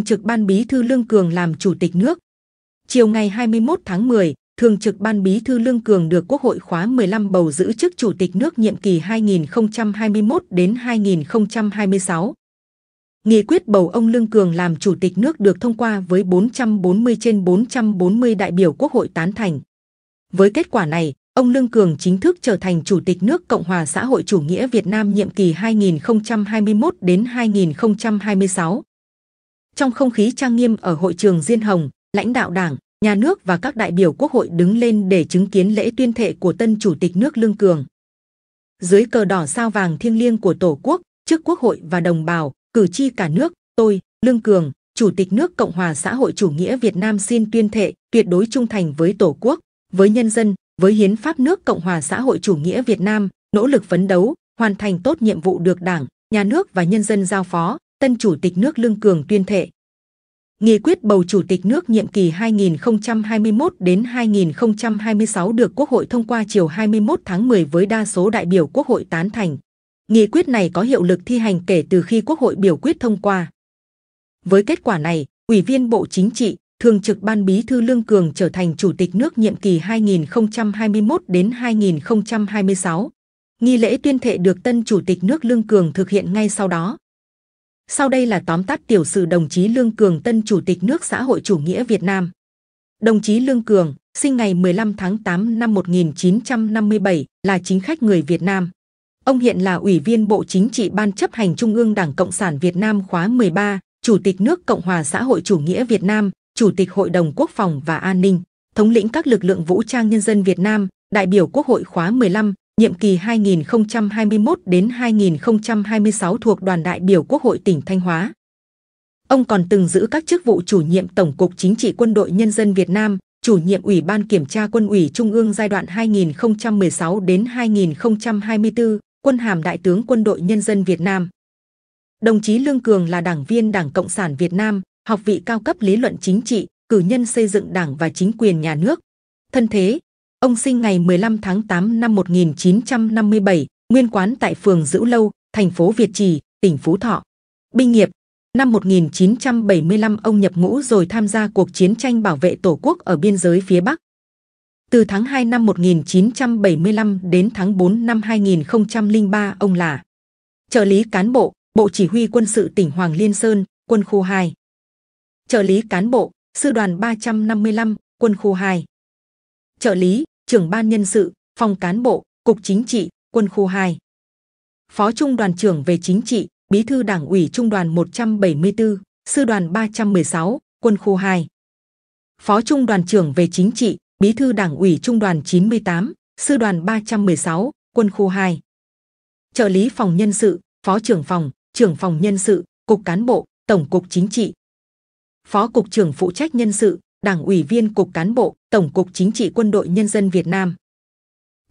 thường trực ban bí thư lương cường làm chủ tịch nước chiều ngày 21 tháng 10, thường trực ban bí thư lương cường được quốc hội khóa 15 bầu giữ chức chủ tịch nước nhiệm kỳ 2021 đến 2026 Nghị quyết bầu ông Lương Cường làm chủ tịch nước được thông qua với 440 trên 440 đại biểu quốc hội tán thành. Với kết quả này, ông Lương Cường chính thức trở thành chủ tịch nước Cộng hòa xã hội chủ nghĩa Việt Nam nhiệm kỳ 2021 đến 2026. Trong không khí trang nghiêm ở hội trường Diên Hồng, lãnh đạo đảng, nhà nước và các đại biểu quốc hội đứng lên để chứng kiến lễ tuyên thệ của tân chủ tịch nước Lương Cường. Dưới cờ đỏ sao vàng thiêng liêng của tổ quốc, trước quốc hội và đồng bào, cử tri cả nước, tôi, Lương Cường, Chủ tịch nước Cộng hòa xã hội chủ nghĩa Việt Nam xin tuyên thệ tuyệt đối trung thành với Tổ quốc, với nhân dân, với hiến pháp nước Cộng hòa xã hội chủ nghĩa Việt Nam, nỗ lực phấn đấu, hoàn thành tốt nhiệm vụ được Đảng, nhà nước và nhân dân giao phó, tân chủ tịch nước Lương Cường tuyên thệ. Nghị quyết bầu chủ tịch nước nhiệm kỳ 2021 đến 2026 được Quốc hội thông qua chiều 21 tháng 10 với đa số đại biểu Quốc hội tán thành. Nghị quyết này có hiệu lực thi hành kể từ khi Quốc hội biểu quyết thông qua. Với kết quả này, Ủy viên Bộ Chính trị, Thường trực Ban Bí thư Lương Cường trở thành Chủ tịch nước nhiệm kỳ 2021 đến 2026. Nghi lễ tuyên thệ được tân Chủ tịch nước Lương Cường thực hiện ngay sau đó. Sau đây là tóm tắt tiểu sử đồng chí Lương Cường tân chủ tịch nước xã hội chủ nghĩa Việt Nam. Đồng chí Lương Cường, sinh ngày 15 tháng 8 năm 1957, là chính khách người Việt Nam. Ông hiện là Ủy viên Bộ Chính trị Ban chấp hành Trung ương Đảng Cộng sản Việt Nam khóa 13, Chủ tịch nước Cộng hòa xã hội chủ nghĩa Việt Nam, Chủ tịch Hội đồng Quốc phòng và An ninh, thống lĩnh các lực lượng vũ trang nhân dân Việt Nam, đại biểu Quốc hội khóa 15, nhiệm kỳ 2021 đến 2026 thuộc đoàn đại biểu Quốc hội tỉnh Thanh Hóa. Ông còn từng giữ các chức vụ chủ nhiệm Tổng cục Chính trị Quân đội Nhân dân Việt Nam, chủ nhiệm Ủy ban Kiểm tra Quân ủy Trung ương giai đoạn 2016 đến 2024, quân hàm Đại tướng Quân đội Nhân dân Việt Nam. Đồng chí Lương Cường là đảng viên Đảng Cộng sản Việt Nam, học vị cao cấp lý luận chính trị, cử nhân xây dựng đảng và chính quyền nhà nước. Thân thế, Ông sinh ngày 15 tháng 8 năm 1957, nguyên quán tại phường Dữ Lâu, thành phố Việt Trì, tỉnh Phú Thọ. Binh nghiệp, năm 1975 ông nhập ngũ rồi tham gia cuộc chiến tranh bảo vệ Tổ quốc ở biên giới phía Bắc. Từ tháng 2 năm 1975 đến tháng 4 năm 2003 ông là trợ lý cán bộ, Bộ Chỉ huy Quân sự tỉnh Hoàng Liên Sơn, quân khu 2. Trợ lý cán bộ, Sư đoàn 355, quân khu 2. Trợ lý, trưởng ban nhân sự, phòng cán bộ, cục chính trị, quân khu 2. Phó Trung đoàn trưởng về chính trị, Bí thư Đảng ủy Trung đoàn 174, Sư đoàn 316, quân khu 2. Phó Trung đoàn trưởng về chính trị, Bí thư Đảng ủy Trung đoàn 98, Sư đoàn 316, quân khu 2. Trợ lý phòng nhân sự, Phó trưởng phòng, trưởng phòng nhân sự, cục cán bộ, tổng cục chính trị. Phó cục trưởng phụ trách nhân sự, Đảng ủy viên cục cán bộ, Tổng cục Chính trị Quân đội Nhân dân Việt Nam.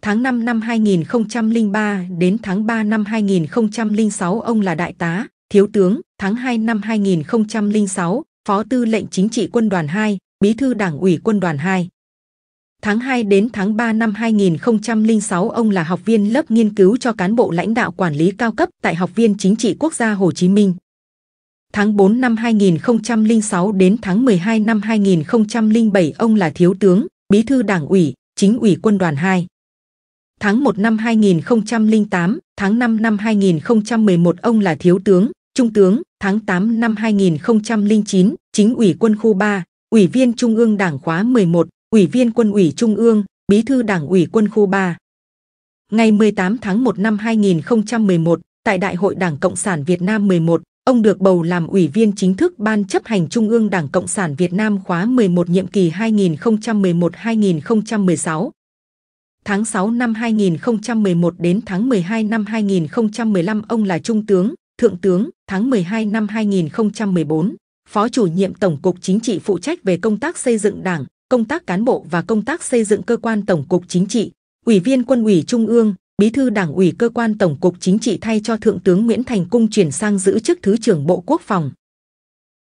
Tháng 5 năm 2003 đến tháng 3 năm 2006 ông là đại tá, thiếu tướng, tháng 2 năm 2006, Phó Tư lệnh Chính trị Quân đoàn 2, Bí thư Đảng ủy Quân đoàn 2. Tháng 2 đến tháng 3 năm 2006 ông là học viên lớp nghiên cứu cho cán bộ lãnh đạo quản lý cao cấp tại Học viên Chính trị Quốc gia Hồ Chí Minh. Tháng 4 năm 2006 đến tháng 12 năm 2007 ông là thiếu tướng, bí thư đảng ủy, chính ủy quân đoàn 2. Tháng 1 năm 2008, tháng 5 năm 2011 ông là thiếu tướng, trung tướng, tháng 8 năm 2009, chính ủy quân khu 3, ủy viên Trung ương Đảng khóa 11, ủy viên quân ủy Trung ương, bí thư Đảng ủy quân khu 3. Ngày 18 tháng 1 năm 2011, tại Đại hội Đảng Cộng sản Việt Nam 11, Ông được bầu làm ủy viên chính thức Ban chấp hành Trung ương Đảng Cộng sản Việt Nam khóa 11 nhiệm kỳ 2011-2016. Tháng 6 năm 2011 đến tháng 12 năm 2015 ông là Trung tướng, Thượng tướng, tháng 12 năm 2014, Phó chủ nhiệm Tổng cục Chính trị phụ trách về công tác xây dựng đảng, công tác cán bộ và công tác xây dựng cơ quan Tổng cục Chính trị, Ủy viên Quân ủy Trung ương, bí thư đảng ủy cơ quan tổng cục chính trị thay cho thượng tướng Nguyễn Thành Cung chuyển sang giữ chức thứ trưởng Bộ Quốc phòng.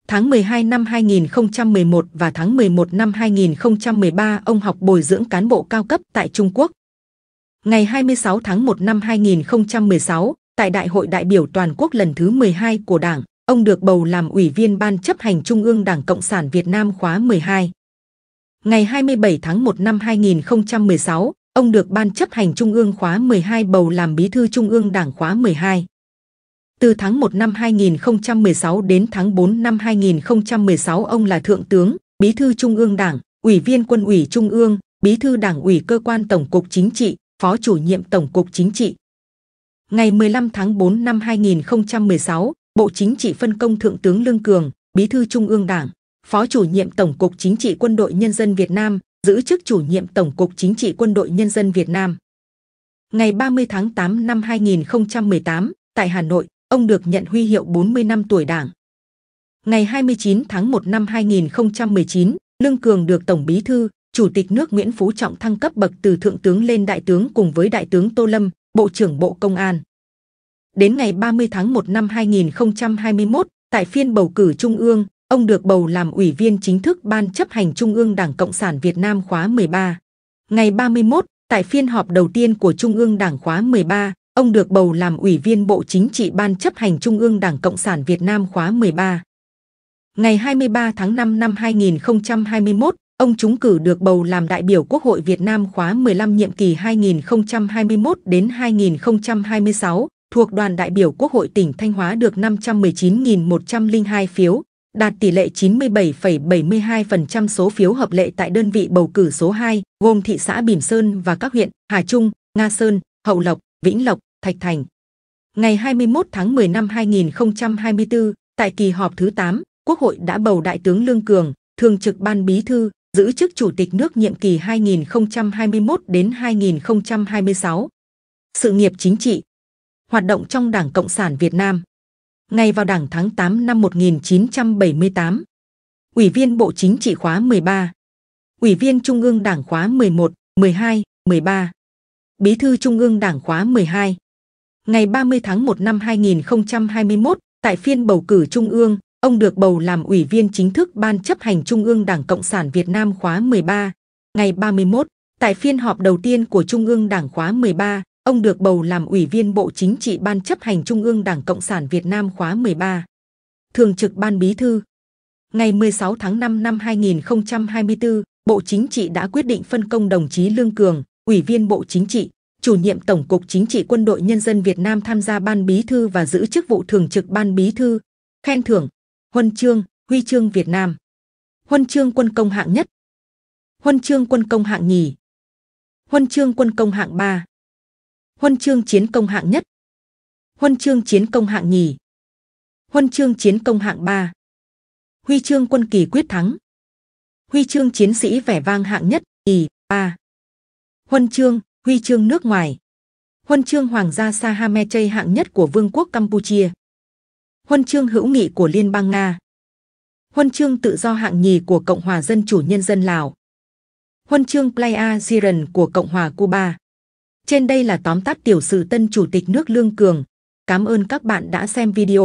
Tháng 12 năm 2011 và tháng 11 năm 2013 ông học bồi dưỡng cán bộ cao cấp tại Trung Quốc. Ngày 26 tháng 1 năm 2016, tại Đại hội đại biểu toàn quốc lần thứ 12 của Đảng, ông được bầu làm ủy viên Ban chấp hành Trung ương Đảng Cộng sản Việt Nam khóa 12. Ngày 27 tháng 1 năm 2016, Ông được Ban chấp hành Trung ương khóa 12 bầu làm bí thư Trung ương Đảng khóa 12. Từ tháng 1 năm 2016 đến tháng 4 năm 2016 ông là Thượng tướng, Bí thư Trung ương Đảng, Ủy viên Quân ủy Trung ương, Bí thư Đảng ủy Cơ quan Tổng cục Chính trị, Phó chủ nhiệm Tổng cục Chính trị. Ngày 15 tháng 4 năm 2016, Bộ Chính trị phân công Thượng tướng Lương Cường, Bí thư Trung ương Đảng, Phó chủ nhiệm Tổng cục Chính trị Quân đội Nhân dân Việt Nam, giữ chức chủ nhiệm Tổng cục Chính trị Quân đội Nhân dân Việt Nam. Ngày 30 tháng 8 năm 2018, tại Hà Nội, ông được nhận huy hiệu 40 năm tuổi Đảng. Ngày 29 tháng 1 năm 2019, Lương Cường được Tổng Bí thư, Chủ tịch nước Nguyễn Phú Trọng thăng cấp bậc từ thượng tướng lên đại tướng cùng với đại tướng Tô Lâm, Bộ trưởng Bộ Công an. Đến ngày 30 tháng 1 năm 2021, tại phiên bầu cử trung ương, Ông được bầu làm ủy viên chính thức Ban chấp hành Trung ương Đảng Cộng sản Việt Nam khóa 13. Ngày 31, tại phiên họp đầu tiên của Trung ương Đảng khóa 13, ông được bầu làm ủy viên Bộ Chính trị Ban chấp hành Trung ương Đảng Cộng sản Việt Nam khóa 13. Ngày 23 tháng 5 năm 2021, ông trúng cử được bầu làm đại biểu Quốc hội Việt Nam khóa 15 nhiệm kỳ 2021 đến 2026 thuộc đoàn đại biểu Quốc hội tỉnh Thanh Hóa được 519.102 phiếu, đạt tỷ lệ 97,72% số phiếu hợp lệ tại đơn vị bầu cử số 2, gồm thị xã Bỉm Sơn và các huyện Hà Trung, Nga Sơn, Hậu Lộc, Vĩnh Lộc, Thạch Thành. Ngày 21 tháng 10 năm 2024, tại kỳ họp thứ 8, Quốc hội đã bầu Đại tướng Lương Cường, Thường trực Ban Bí thư, giữ chức Chủ tịch nước nhiệm kỳ 2021 đến 2026. Sự nghiệp chính trị Hoạt động trong Đảng Cộng sản Việt Nam ngày vào đảng tháng 8 năm 1978. Ủy viên Bộ Chính trị khóa 13. Ủy viên Trung ương Đảng khóa 11, 12, 13. Bí thư Trung ương Đảng khóa 12. Ngày 30 tháng 1 năm 2021, tại phiên bầu cử Trung ương, ông được bầu làm Ủy viên chính thức Ban chấp hành Trung ương Đảng Cộng sản Việt Nam khóa 13. Ngày 31, tại phiên họp đầu tiên của Trung ương Đảng khóa 13, Ông được bầu làm ủy viên Bộ Chính trị Ban chấp hành Trung ương Đảng Cộng sản Việt Nam khóa 13, thường trực Ban Bí thư. Ngày 16 tháng 5 năm 2024, Bộ Chính trị đã quyết định phân công đồng chí Lương Cường, ủy viên Bộ Chính trị, chủ nhiệm Tổng cục Chính trị Quân đội Nhân dân Việt Nam tham gia Ban Bí thư và giữ chức vụ thường trực Ban Bí thư, khen thưởng, huân chương, huy chương Việt Nam, huân chương quân công hạng nhất, huân chương quân công hạng nhì, huân chương quân công hạng ba huân chương chiến công hạng nhất, huân chương chiến công hạng nhì, huân chương chiến công hạng ba, huy chương quân kỳ quyết thắng, huy chương chiến sĩ vẻ vang hạng nhất, kỳ ba, huân chương, huy chương nước ngoài, huân chương hoàng gia Sahameche hạng nhất của Vương quốc Campuchia, huân chương hữu nghị của Liên bang Nga, huân chương tự do hạng nhì của Cộng hòa Dân chủ Nhân dân Lào, huân chương Playa Ziren của Cộng hòa Cuba. Trên đây là tóm tắt tiểu sử tân chủ tịch nước Lương Cường. Cảm ơn các bạn đã xem video.